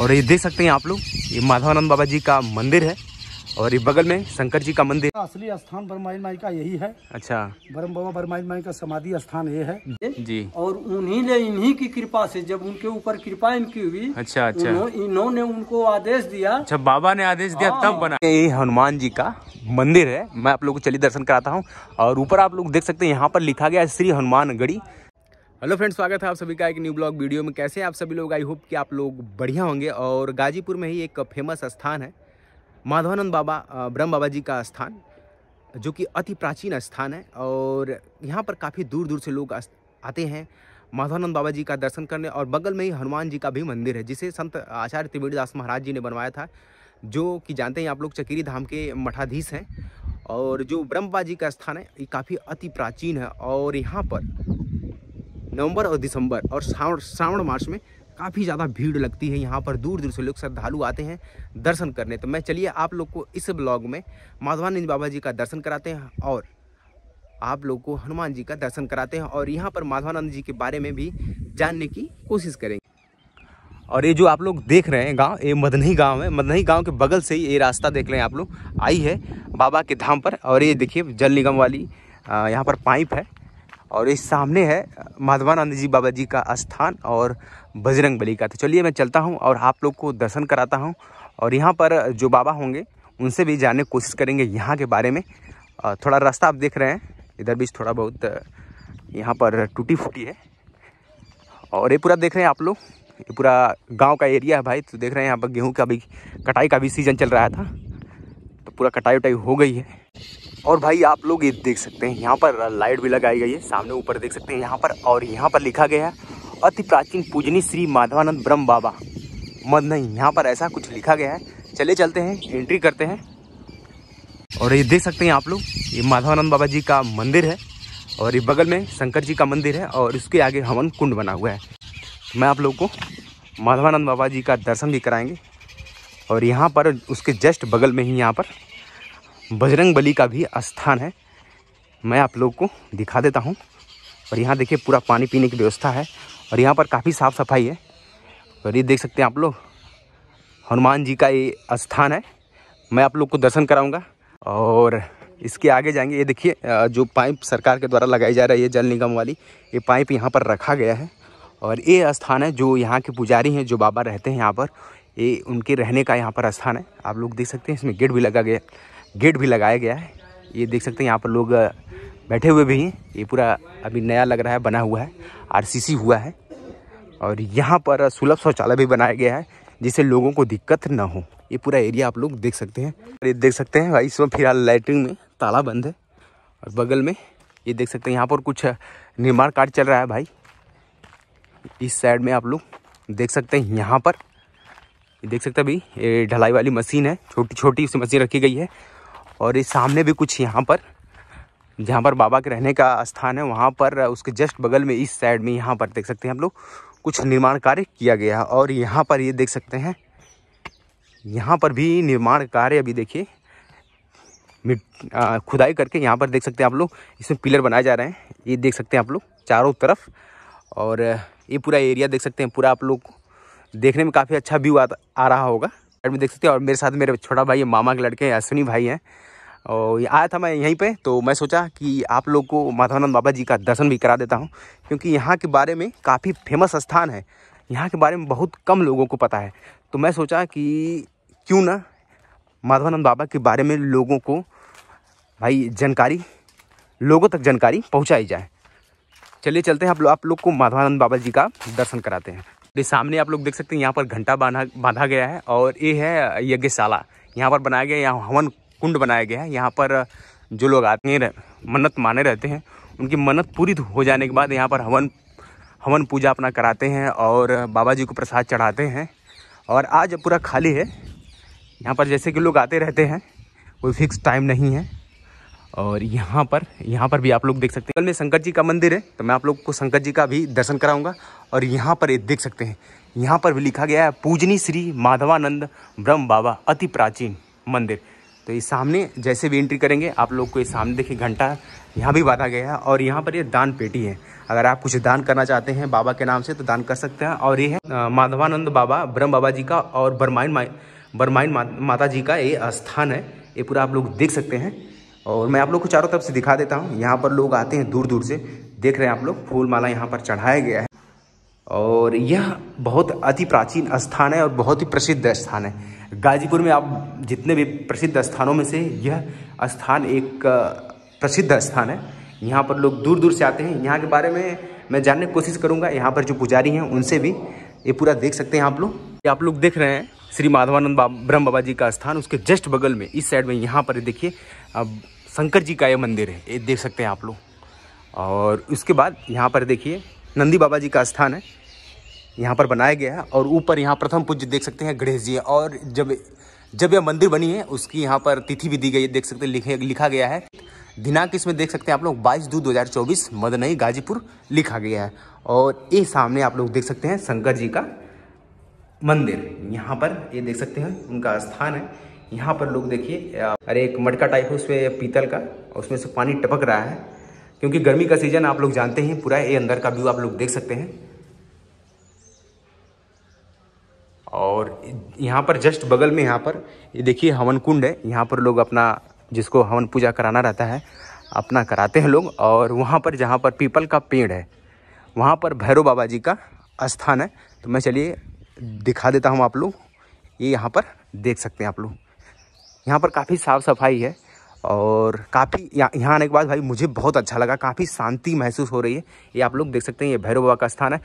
और ये देख सकते हैं आप लोग ये माधवानंद बाबा जी का मंदिर है और ये बगल में शंकर जी का मंदिर असली स्थान बरमाई माई का यही है अच्छा ब्रह्म बाबा बरमाई माई का समाधि स्थान ये है जी और उन्हीं ने इन्हीं की कृपा से जब उनके ऊपर कृपा इनकी हुई अच्छा अच्छा इन्होंने उनको आदेश दिया अच्छा बाबा ने आदेश दिया आ, हाँ, तब हाँ। बना ये हनुमान जी का मंदिर है मैं आप लोग को चलिए दर्शन कराता हूँ और ऊपर आप लोग देख सकते हैं यहाँ पर लिखा गया श्री हनुमान गढ़ी हेलो फ्रेंड्स स्वागत है आप सभी का एक न्यू ब्लॉग वीडियो में कैसे हैं आप सभी लोग आई होप कि आप लोग बढ़िया होंगे और गाजीपुर में ही एक फेमस स्थान है माधवानंद बाबा ब्रह्म बाबा जी का स्थान जो कि अति प्राचीन स्थान है और यहाँ पर काफ़ी दूर दूर से लोग आते हैं माधवानंद बाबा जी का दर्शन करने और बगल में ही हनुमान जी का भी मंदिर है जिसे संत आचार्य त्रिवेणी दास महाराज जी ने बनवाया था जो कि जानते हैं आप लोग चकीरी धाम के मठाधीश हैं और जो ब्रह्मबा जी का स्थान है ये काफ़ी अति प्राचीन है और यहाँ पर नवंबर और दिसंबर और श्रावण श्रावण मास में काफ़ी ज़्यादा भीड़ लगती है यहाँ पर दूर दूर से लोग श्रद्धालु आते हैं दर्शन करने तो मैं चलिए आप लोग को इस ब्लॉग में माधवानंद बाबा जी का दर्शन कराते हैं और आप लोग को हनुमान जी का दर्शन कराते हैं और यहाँ पर माधवानंद जी के बारे में भी जानने की कोशिश करेंगे और ये जो आप लोग देख रहे हैं गांव ये मदनही गांव है मदनही गांव के बगल से ही ये रास्ता देख रहे हैं आप लोग आई है बाबा के धाम पर और ये देखिए जल निगम वाली यहाँ पर पाइप है और इस सामने है माधवानंद जी बाबा जी का स्थान और बजरंग बली का तो चलिए मैं चलता हूँ और आप लोग को दर्शन कराता हूँ और यहाँ पर जो बाबा होंगे उनसे भी जानने की कोशिश करेंगे यहाँ के बारे में थोड़ा रास्ता आप देख रहे हैं इधर भी थोड़ा बहुत यहाँ पर टूटी फूटी है और ये पूरा देख रहे हैं आप लोग ये पूरा गाँव का एरिया है भाई तो देख रहे हैं यहाँ पर गेहूँ का भी कटाई का भी सीज़न चल रहा था तो पूरा कटाई उटाई हो गई है और भाई आप लोग ये देख सकते हैं यहाँ पर लाइट भी लगाई गई है सामने ऊपर देख सकते हैं यहाँ पर और यहाँ पर लिखा गया है अति प्राचीन पूजनी श्री माधवानंद ब्रह्म बाबा मत नहीं यहाँ पर ऐसा कुछ लिखा गया है चले चलते हैं एंट्री करते हैं और ये देख सकते हैं आप लोग ये माधवानंद बाबा जी का मंदिर है और ये बगल में शंकर जी का मंदिर है और इसके आगे हवन कुंड बना हुआ है मैं आप लोग को माधवानंद बाबा जी का दर्शन भी कराएंगे और यहाँ पर उसके जस्ट बगल में ही यहाँ पर बजरंग बली का भी स्थान है मैं आप लोग को दिखा देता हूँ और यहाँ देखिए पूरा पानी पीने की व्यवस्था है और यहाँ पर काफ़ी साफ़ सफाई है और ये देख सकते हैं आप लोग हनुमान जी का ये स्थान है मैं आप लोग को दर्शन कराऊँगा और इसके आगे जाएंगे ये देखिए जो पाइप सरकार के द्वारा लगाई जा रही है जल निगम वाली ये पाइप यहाँ पर रखा गया है और ये स्थान है जो यहाँ के पुजारी हैं जो बाबा रहते हैं यहाँ पर ये उनके रहने का यहाँ पर स्थान है आप लोग देख सकते हैं इसमें गेट भी लगा गया है गेट भी लगाया गया है ये देख सकते हैं यहाँ पर लोग बैठे हुए भी हैं ये पूरा अभी नया लग रहा है बना हुआ है आरसीसी हुआ है और यहाँ पर सुलभ शौचालय भी बनाया गया है जिससे लोगों को दिक्कत ना हो ये पूरा एरिया आप लोग देख सकते हैं ये देख सकते हैं भाई इसमें फिलहाल लाइटिंग में ताला बंद है और बगल में ये देख सकते हैं यहाँ पर कुछ निर्माण कार्य चल रहा है भाई इस साइड में आप लोग देख सकते हैं यहाँ पर देख सकते हैं भाई ये ढलाई वाली मशीन है छोटी छोटी उसमें मशीन रखी गई है और इस सामने भी कुछ यहाँ पर जहाँ पर बाबा के रहने का स्थान है वहाँ पर उसके जस्ट बगल में इस साइड में यहाँ पर देख सकते हैं हम लोग कुछ निर्माण कार्य किया गया है और यहाँ पर ये देख सकते हैं यहाँ पर भी निर्माण कार्य अभी देखिए खुदाई करके यहाँ पर देख सकते हैं आप लोग इसमें पिलर बनाए जा रहे हैं ये देख सकते हैं आप लोग चारों तरफ और ये पूरा एरिया देख सकते हैं पूरा आप लोग देखने में काफ़ी अच्छा व्यू आ रहा होगा साइड में देख सकते हैं और मेरे साथ मेरे छोटा भाई है मामा के लड़के हैं अश्विनी भाई हैं और आया था मैं यहीं पे तो मैं सोचा कि आप लोग को माधवानंद बाबा जी का दर्शन भी करा देता हूँ क्योंकि यहाँ के बारे में काफ़ी फेमस स्थान है यहाँ के बारे में बहुत कम लोगों को पता है तो मैं सोचा कि क्यों ना माधवानंद बाबा के बारे में लोगों को भाई जानकारी लोगों तक जानकारी पहुँचाई जाए चलिए चलते हैं आप लोग आप लोग को माधवानंद बाबा जी का दर्शन कराते हैं ये सामने आप लोग देख सकते हैं यहाँ पर घंटा बांधा बांधा गया है और ये है यज्ञशाला यहाँ पर बनाया गया यहाँ हवन कुंड बनाया गया है यहाँ पर जो लोग आते हैं मन्नत माने रहते हैं उनकी मन्नत पूरी हो जाने के बाद यहाँ पर हवन हवन पूजा अपना कराते हैं और बाबा जी को प्रसाद चढ़ाते हैं और आज पूरा खाली है यहाँ पर जैसे कि लोग आते रहते हैं कोई फिक्स टाइम नहीं है और यहाँ पर यहाँ पर भी आप लोग देख सकते हैं कल में शंकर जी का मंदिर है तो मैं आप लोग को शंकर जी का भी दर्शन कराऊंगा और यहाँ पर ये देख सकते हैं यहाँ पर भी लिखा गया है पूजनी श्री माधवानंद ब्रह्म बाबा अति प्राचीन मंदिर तो ये सामने जैसे भी एंट्री करेंगे आप लोग को ये सामने देखिए घंटा यहाँ भी बांधा गया है और यहाँ पर ये दान पेटी है अगर आप कुछ दान करना चाहते हैं बाबा के नाम से तो दान कर सकते हैं और ये है माधवानंद बाबा ब्रह्म बाबा जी का और बरमाइन बरमाइन माता जी का ये स्थान है ये पूरा आप लोग देख सकते हैं और मैं आप लोग को चारों तरफ से दिखा देता हूँ यहाँ पर लोग आते हैं दूर दूर से देख रहे हैं आप लोग फूल माला यहाँ पर चढ़ाया गया है और यह बहुत अति प्राचीन स्थान है और बहुत ही प्रसिद्ध स्थान है गाजीपुर में आप जितने भी प्रसिद्ध स्थानों में से यह स्थान एक प्रसिद्ध स्थान है यहाँ पर लोग दूर दूर से आते हैं यहाँ के बारे में मैं जानने की कोशिश करूँगा यहाँ पर जो पुजारी हैं उनसे भी ये पूरा देख सकते हैं आप लोग ये आप लोग देख रहे हैं श्री माधवानंद ब्रह्म बाबा जी का स्थान उसके जस्ट बगल में इस साइड में यहाँ पर देखिए अब शंकर जी का ये मंदिर है ये देख सकते हैं आप लोग और उसके बाद यहाँ पर देखिए नंदी बाबा जी का स्थान है यहाँ पर बनाया गया है और ऊपर यहाँ प्रथम पूज्य देख सकते हैं गणेश जी और जब जब यह मंदिर बनी है उसकी यहाँ पर तिथि भी दी गई है देख सकते हैं लिखे लिखा गया है दिनांक इसमें देख सकते हैं आप लोग 22 दो 2024 मदनई गाजीपुर लिखा गया है और ये सामने आप लोग देख सकते हैं शंकर जी का मंदिर यहाँ पर ये देख सकते हैं उनका स्थान है यहाँ पर लोग देखिए अरे एक मटका टाइप है उसमें पीतल का और उसमें से पानी टपक रहा है क्योंकि गर्मी का सीज़न आप लोग जानते हैं पूरा ये अंदर का व्यू आप लोग देख सकते हैं और यहाँ पर जस्ट बगल में यहाँ पर ये देखिए हवन कुंड है यहाँ पर लोग अपना जिसको हवन पूजा कराना रहता है अपना कराते हैं लोग और वहाँ पर जहाँ पर पीपल का पेड़ है वहाँ पर भैरव बाबा जी का स्थान है तो मैं चलिए दिखा देता हूँ आप लोग ये यहाँ पर देख सकते हैं आप लोग यहाँ पर काफ़ी साफ़ सफाई है और काफ़ी यहाँ यहाँ आने के बाद भाई मुझे बहुत अच्छा लगा काफ़ी शांति महसूस हो रही है ये आप लोग देख सकते हैं ये भैरव बाबा का स्थान है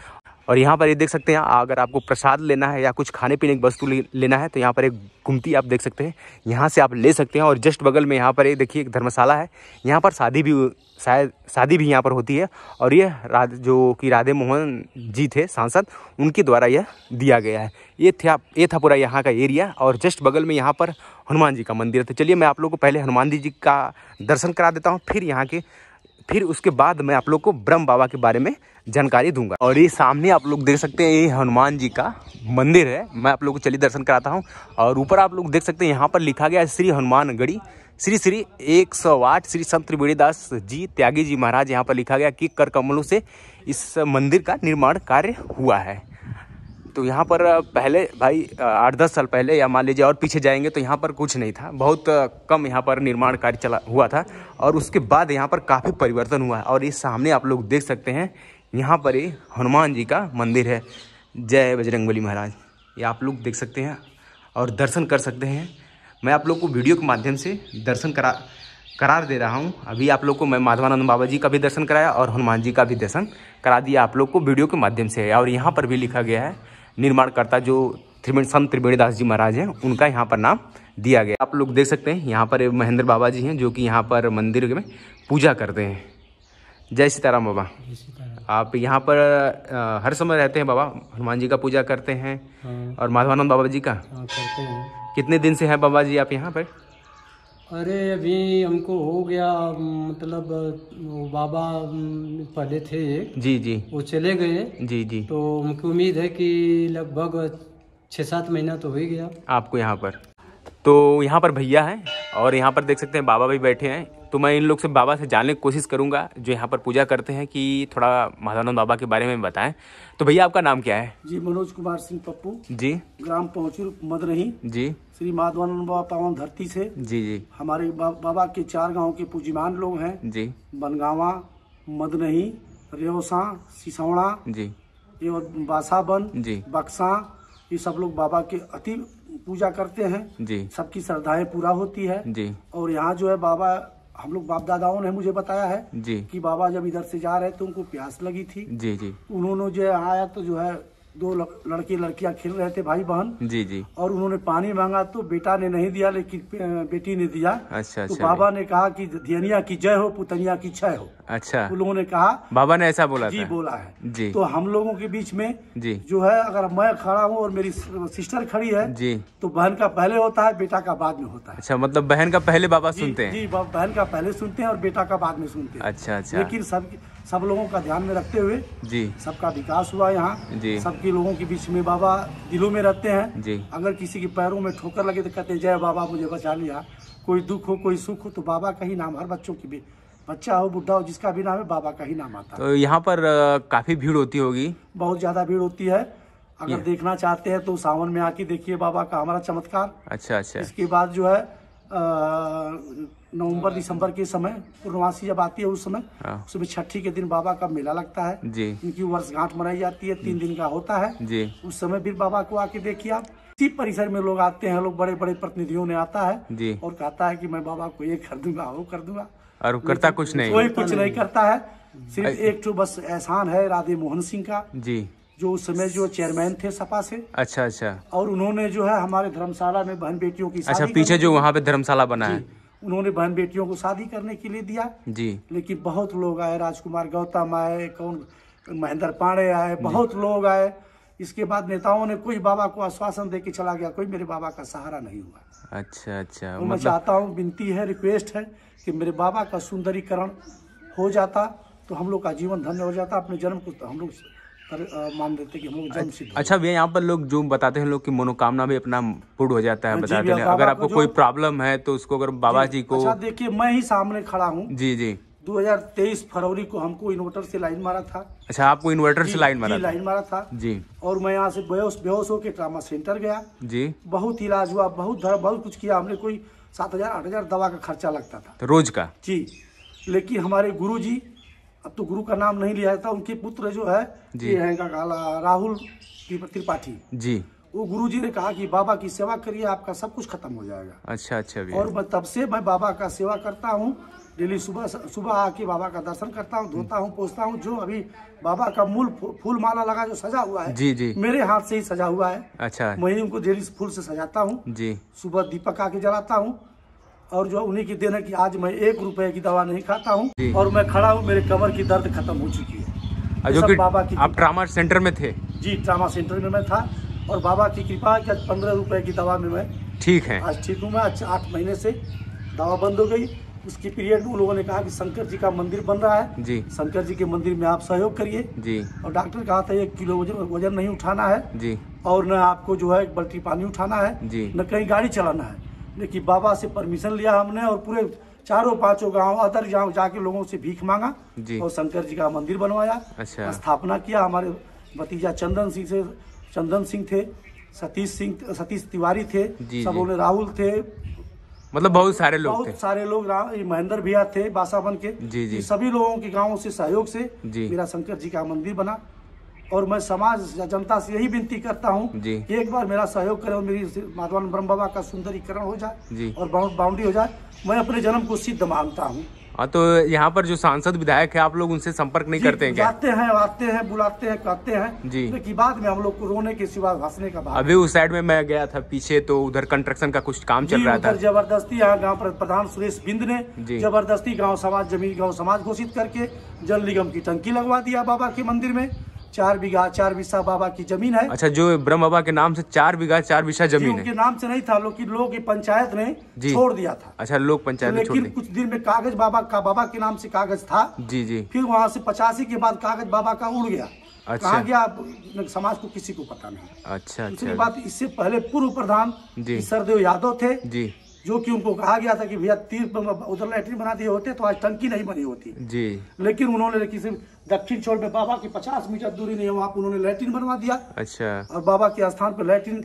और यहाँ पर ये देख सकते हैं अगर आपको प्रसाद लेना है या कुछ खाने पीने की वस्तु लेना है तो यहाँ पर एक गुमती आप देख सकते हैं यहाँ से आप ले सकते हैं और जस्ट बगल में यहाँ पर ये देखिए एक धर्मशाला है यहाँ पर शादी भी शायद शादी भी यहाँ पर होती है और ये राध जो कि राधे मोहन जी थे सांसद उनके द्वारा यह दिया गया है ये था ये था पूरा यहाँ का एरिया और जस्ट बगल में यहाँ पर हनुमान जी का मंदिर है तो चलिए मैं आप लोग को पहले हनुमान जी का दर्शन करा देता हूँ फिर यहाँ के फिर उसके बाद मैं आप लोग को ब्रह्म बाबा के बारे में जानकारी दूंगा और ये सामने आप लोग देख सकते हैं ये हनुमान जी का मंदिर है मैं आप लोग को चलिए दर्शन कराता हूँ और ऊपर आप लोग देख सकते हैं यहाँ पर लिखा गया है श्री हनुमानगढ़ी श्री श्री एक सौ आठ श्री संत त्रिवेणीदास जी त्यागी जी महाराज यहाँ पर लिखा गया कि कर कमलों से इस मंदिर का निर्माण कार्य हुआ है तो यहाँ पर पहले भाई आठ दस साल पहले या मान लीजिए और पीछे जाएंगे तो यहाँ पर कुछ नहीं था बहुत कम यहाँ पर निर्माण कार्य चला हुआ था और उसके बाद यहाँ पर काफ़ी परिवर्तन हुआ है और ये सामने आप लोग देख सकते हैं यहाँ पर ही हनुमान जी का मंदिर है जय बजरंगबली महाराज ये आप लोग देख सकते हैं और दर्शन कर सकते हैं मैं आप लोग को वीडियो के माध्यम से दर्शन करा करार दे रहा हूँ अभी आप लोग को मैं माधवानंद बाबा जी का भी दर्शन कराया और हनुमान जी का भी दर्शन करा दिया आप लोग को वीडियो के माध्यम से और यहाँ पर भी लिखा गया है निर्माणकर्ता जो त्रिवेण संत त्रिवेणीदास जी महाराज हैं उनका यहाँ पर नाम दिया गया आप लोग देख सकते हैं यहाँ पर महेंद्र बाबा जी हैं जो कि यहाँ पर मंदिर में पूजा करते हैं जय सीताराम बाबा आप यहाँ पर आ, हर समय रहते हैं बाबा हनुमान जी का पूजा करते हैं हाँ। और माधवानंद बाबा जी का हाँ, करते हैं कितने दिन से हैं बाबा जी आप यहाँ पर अरे अभी हमको हो गया मतलब बाबा पहले थे एक जी जी वो चले गए जी जी तो हमको उम्मीद है कि लगभग छः सात महीना तो हो ही गया आपको यहाँ पर तो यहाँ पर भैया हैं और यहाँ पर देख सकते हैं बाबा भी बैठे हैं तो मैं इन लोग से बाबा से जानने की कोशिश करूँगा जो यहाँ पर पूजा करते हैं कि थोड़ा महदानंद बाबा के बारे में बताएं तो भैया आपका नाम क्या है जी मनोज कुमार सिंह पप्पू जी ग्राम पहुँचू मदरही जी श्री माधवानंद बाबा पावन धरती से जी जी हमारे बा, बाबा के चार गांव के पूजीमान लोग हैं जी बनगावा मदनही रेवसा सिसौड़ा जी ये बासाबन जी बक्सा ये सब लोग बाबा के अति पूजा करते हैं जी सबकी श्रद्धाएं पूरा होती है जी और यहाँ जो है बाबा हम लोग बाप दादाओं ने मुझे बताया है जी कि बाबा जब इधर से जा रहे थे उनको प्यास लगी थी जी जी उन्होंने जो आया तो जो है दो लड़के लड़कियां खेल रहे थे भाई बहन जी जी और उन्होंने पानी मांगा तो बेटा ने नहीं दिया लेकिन बेटी ने दिया अच्छा तो अच्छा बाबा ने कहा कि धनिया की जय हो पुतनिया की छय हो अच्छा उन तो लोगों ने कहा बाबा ने ऐसा बोला जी बोला है जी तो हम लोगों के बीच में जी जो है अगर मैं खड़ा हूँ और मेरी सिस्टर खड़ी है जी तो बहन का पहले होता है बेटा का बाद में होता है अच्छा मतलब बहन का पहले बाबा सुनते हैं जी बहन का पहले सुनते हैं और बेटा का बाद में सुनते हैं अच्छा अच्छा लेकिन सब सब लोगों का ध्यान में रखते हुए जी सबका विकास हुआ यहाँ जी सबके लोगों के बीच में बाबा दिलों में रहते हैं जी अगर किसी के पैरों में ठोकर लगे तो कहते जय बाबा मुझे बचा लिया कोई दुख हो कोई सुख हो तो बाबा का ही नाम हर बच्चों की भी बच्चा हो बुढ़ा हो जिसका भी नाम है बाबा का ही नाम आता तो यहाँ पर काफी भीड़ होती होगी बहुत ज्यादा भीड़ होती है अगर देखना चाहते हैं तो सावन में आके देखिए बाबा का हमारा चमत्कार अच्छा अच्छा इसके बाद जो है नवंबर दिसंबर के समय पूर्णवासी जब आती है उस समय हाँ। उसमें छठी के दिन बाबा का मेला लगता है जी वर्षगांठ मनाई जाती है तीन दिन का होता है जी उस समय फिर बाबा को आके देखिए आप इसी परिसर में लोग आते हैं लोग बड़े बड़े प्रतिनिधियों ने आता है जी और कहता है कि मैं बाबा को ये कर दूंगा वो कर दूंगा और करता कुछ नहीं कोई कुछ नहीं हाँ। करता है सिर्फ एक तो बस एहसान है राधे मोहन सिंह का जी जो उस समय जो चेयरमैन थे सपा से अच्छा अच्छा और उन्होंने जो है हमारे धर्मशाला में बहन बेटियों की अच्छा पीछे जो वहाँ पे धर्मशाला बना है उन्होंने बहन बेटियों को शादी करने के लिए दिया जी लेकिन बहुत लोग आए राजकुमार गौतम आए कौन महेंद्र पांडे आए बहुत लोग आए इसके बाद नेताओं ने कोई बाबा को आश्वासन दे के चला गया कोई मेरे बाबा का सहारा नहीं हुआ अच्छा अच्छा तो मतलब... मैं चाहता हूँ विनती है रिक्वेस्ट है कि मेरे बाबा का सुंदरीकरण हो जाता तो हम लोग का जीवन धन्य हो जाता अपने जन्म को तो हम लोग मान देते कि हम जन्म सिद्ध अच्छा भैया यहाँ पर लोग जो बताते हैं लोग की मनोकामना भी अपना पूर्ण हो जाता है हाँ बताते हैं अगर आपको कोई प्रॉब्लम है तो उसको अगर बाबा जी को अच्छा देखिए मैं ही सामने खड़ा हूँ जी जी 2023 फरवरी को हमको इन्वर्टर से लाइन मारा था अच्छा आपको इन्वर्टर से लाइन मारा लाइन मारा था जी और मैं यहाँ से बेहोश बेहोश होकर ट्रामा सेंटर गया जी बहुत इलाज हुआ बहुत धर बहुत कुछ किया हमने कोई सात हजार आठ हजार दवा का खर्चा लगता था तो रोज का जी लेकिन हमारे गुरु जी अब तो गुरु का नाम नहीं लिया जाता उनके पुत्र जो है है राहुल त्रिपाठी जी वो गुरु जी ने कहा कि बाबा की सेवा करिए आपका सब कुछ खत्म हो जाएगा अच्छा अच्छा और और तब से मैं बाबा का सेवा करता हूँ डेली सुबह सुबह आके बाबा का दर्शन करता हूँ धोता हूँ पोसता हूँ जो अभी बाबा का मूल फूल माला लगा जो सजा हुआ है जी जी मेरे हाथ से ही सजा हुआ है अच्छा मैं उनको डेली फूल से सजाता हूँ जी सुबह दीपक आके जलाता हूँ और जो उन्हीं की देन है कि आज मैं एक रुपए की दवा नहीं खाता हूँ और मैं खड़ा हूँ मेरे कमर की दर्द खत्म हो चुकी है जो कि बाबा की आप ट्रामा सेंटर में थे जी ट्रामा सेंटर में मैं था और बाबा की कृपा की आज पंद्रह रुपए की दवा में मैं ठीक है आज ठीक हूँ मैं आज आठ महीने से दवा बंद हो गई उसकी पीरियड में उन लोगों ने कहा कि शंकर जी का मंदिर बन रहा है जी शंकर जी के मंदिर में आप सहयोग करिए जी और डॉक्टर कहा था एक किलो वजन वजन नहीं उठाना है जी और न आपको जो है एक बल्टी पानी उठाना है जी न कहीं गाड़ी चलाना है लेकिन बाबा से परमिशन लिया हमने और पूरे चारों पांचों गांव अदर गाँव जाके लोगों से भीख मांगा और शंकर जी का मंदिर बनवाया अच्छा। स्थापना किया हमारे भतीजा चंदन सिंह से चंदन सिंह थे सतीश सिंह सतीश तिवारी थे सब उन्हें राहुल थे मतलब बहुत सारे लोग बहुत थे। सारे लोग महेंद्र भैया थे बासावन के जी जी सभी लोगों के गाँव से सहयोग से मेरा शंकर जी का मंदिर बना और मैं समाज जनता से यही विनती करता हूँ एक बार मेरा सहयोग करें और मेरी माधवान ब्रह्म बाबा का सुंदरीकरण हो जाए और बाउंड्री हो जाए मैं अपने जन्म को सिद्ध मानता हूँ हाँ, तो यहाँ पर जो सांसद विधायक है आप लोग उनसे संपर्क नहीं करते हैं क्या हैं आते हैं बुलाते हैं कहते हैं जी तो की बात में हम लोग को रोने के सिवा हंसने का बात अभी उस साइड में मैं गया था पीछे तो उधर कंस्ट्रक्शन का कुछ काम चल रहा था जबरदस्ती यहाँ गाँव प्रधान सुरेश बिंद ने जबरदस्ती गाँव समाज जमीन गाँव समाज घोषित करके जल निगम की टंकी लगवा दिया बाबा के मंदिर में चार बीघा चार बीसा बाबा की जमीन है अच्छा जो ब्रह्म बाबा के नाम से चार बीघा चार बीसा जमीन के उनके नाम से नहीं था लेकिन लोग पंचायत ने छोड़ दिया था अच्छा लोग पंचायत लेकिन छोड़ कुछ दिन में कागज बाबा का बाबा के नाम से कागज था जी जी फिर वहाँ से पचासी के बाद कागज बाबा का उड़ गया अच्छा कहा गया समाज को किसी को पता नहीं अच्छा दूसरी अच्छा। बात इससे पहले पूर्व प्रधान सरदेव यादव थे जी जो कि उनको कहा गया था कि भैया तीर उधर लैटरिन बना दिए होते तो आज टंकी नहीं बनी होती जी लेकिन उन्होंने किसी दक्षिण छोर पे बाबा की 50 मीटर दूरी नहीं है वहाँ पर उन्होंने लैटरिन बनवा दिया अच्छा और बाबा के स्थान पर लैटरिन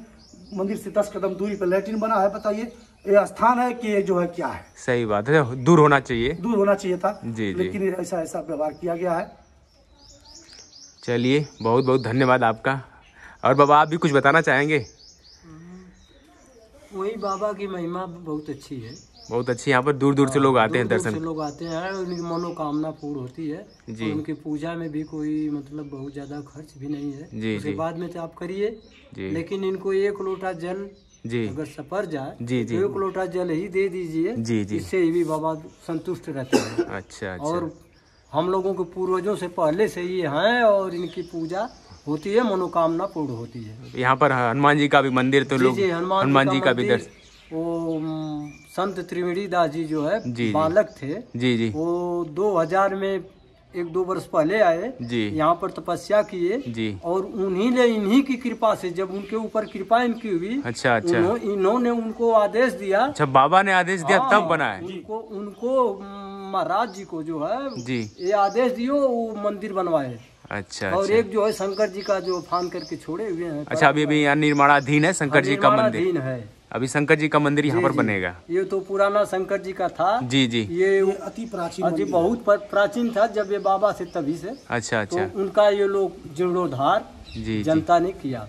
मंदिर से दस कदम दूरी पर लैटरिन बना है बताइए ये स्थान है कि ये जो है क्या है सही बात है दूर होना चाहिए दूर होना चाहिए था जी लेकिन ऐसा ऐसा व्यवहार किया गया है चलिए बहुत बहुत धन्यवाद आपका और बाबा आप भी कुछ बताना चाहेंगे वही बाबा की महिमा बहुत अच्छी है बहुत अच्छी यहाँ पर हाँ, दूर दूर से लोग आते हैं दर्शन लोग आते हैं उनकी मनोकामना पूर्ण होती है जी उनकी पूजा में भी कोई मतलब बहुत ज्यादा खर्च भी नहीं है जी उसके बाद में तो आप करिए लेकिन इनको एक लोटा जल जी अगर सपर जाए जी जी एक लोटा जल ही दे दीजिए जी जी इससे भी बाबा संतुष्ट रहते हैं अच्छा, अच्छा और हम लोगों के पूर्वजों से पहले से ये हैं और इनकी पूजा होती है मनोकामना पूर्ण होती है यहाँ पर हनुमान जी का भी मंदिर तो लोग हनुमान, हनुमान जी का, भी दर्शन वो संत त्रिवेणी दास जी जो है जी, बालक थे जी जी वो 2000 में एक दो वर्ष पहले आए जी यहाँ पर तपस्या किए जी और उन्हीं ने इन्हीं की कृपा से जब उनके ऊपर कृपा इनकी हुई अच्छा अच्छा इन्होंने उनको आदेश दिया अच्छा बाबा ने आदेश दिया आ, हाँ, तब हाँ, बनाया उनको उनको महाराज जी को जो है जी ये आदेश दियो वो मंदिर बनवाए अच्छा और अच्छा। एक जो है शंकर जी का जो फान करके छोड़े हुए हैं अच्छा अभी अभी यहाँ निर्माणाधीन है शंकर जी का मंदिर है अभी शंकर जी का मंदिर यहाँ पर बनेगा ये तो पुराना शंकर जी का था जी जी ये अति प्राचीन जी बहुत प्राचीन था जब ये बाबा से तभी से अच्छा तो अच्छा तो उनका ये लोग जीर्णोद्धार जी जनता ने किया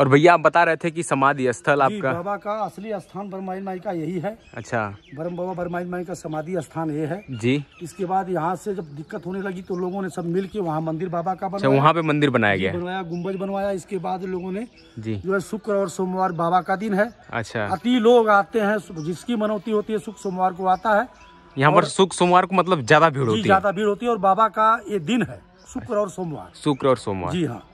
और भैया आप बता रहे थे कि समाधि स्थल आपका बाबा का असली स्थान बरमाई माई का यही है अच्छा बरम बाबा बरमाई माई का समाधि स्थान ये है जी इसके बाद यहाँ से जब दिक्कत होने लगी तो लोगों ने सब मिल के वहाँ मंदिर बाबा का अच्छा, बनाया वहाँ पे मंदिर बनाया गया बनवाया गुम्बज बनवाया इसके बाद लोगों ने जी जो है शुक्र और सोमवार बाबा का दिन है अच्छा अति लोग आते हैं जिसकी मनौती होती है शुक्र सोमवार को आता है यहाँ पर शुक्र सोमवार को मतलब ज्यादा भीड़ होती है ज्यादा भीड़ होती है और बाबा का ये दिन है शुक्र और सोमवार शुक्र और सोमवार जी हाँ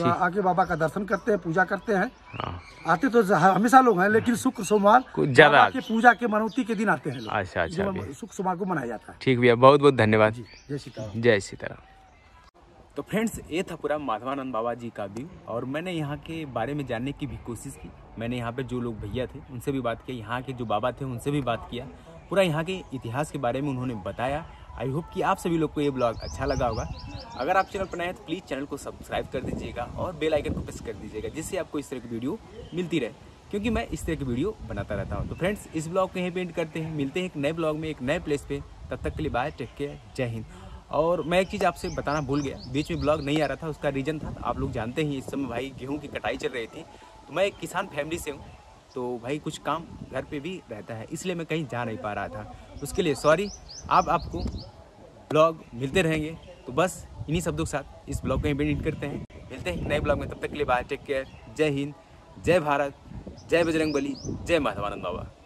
आके बाबा का दर्शन करते हैं पूजा करते हैं हाँ। आते तो हमेशा लोग हैं लेकिन शुक्र सोमवार ज्यादा के पूजा के मनौती के दिन आते हैं अच्छा अच्छा शुक्र सोमवार को मनाया जाता है ठीक भैया बहुत बहुत धन्यवाद जय सीताराम जय सीताराम तो फ्रेंड्स ये था पूरा माधवानंद बाबा जी का व्यू और मैंने यहाँ के बारे में जानने की भी कोशिश की मैंने यहाँ पे जो लोग भैया थे उनसे भी बात किया यहाँ के जो बाबा थे उनसे भी बात किया पूरा यहाँ के इतिहास के बारे में उन्होंने बताया आई होप कि आप सभी लोग को ये ब्लॉग अच्छा लगा होगा अगर आप चैनल पर नए हैं तो प्लीज़ चैनल को सब्सक्राइब कर दीजिएगा और बेल आइकन को प्रेस कर दीजिएगा जिससे आपको इस तरह की वीडियो मिलती रहे क्योंकि मैं इस तरह की वीडियो बनाता रहता हूँ तो फ्रेंड्स इस ब्लॉग को यहीं पेंट करते हैं मिलते हैं एक नए ब्लॉग में एक नए प्लेस पर तब तक के लिए बाय टेक केयर जय हिंद और मैं एक चीज़ आपसे बताना भूल गया बीच में ब्लॉग नहीं आ रहा था उसका रीज़न था आप लोग जानते ही इस समय भाई गेहूँ की कटाई चल रही थी तो मैं एक किसान फैमिली से हूँ तो भाई कुछ काम घर पे भी रहता है इसलिए मैं कहीं जा नहीं पा रहा था उसके लिए सॉरी आप आपको ब्लॉग मिलते रहेंगे तो बस इन्हीं शब्दों के साथ इस ब्लॉग को यहीं एडिट करते हैं मिलते हैं नए ब्लॉग में तब तक के लिए बाय टेक केयर जय हिंद जय भारत जय बजरंग बली जय माधवानंद बाबा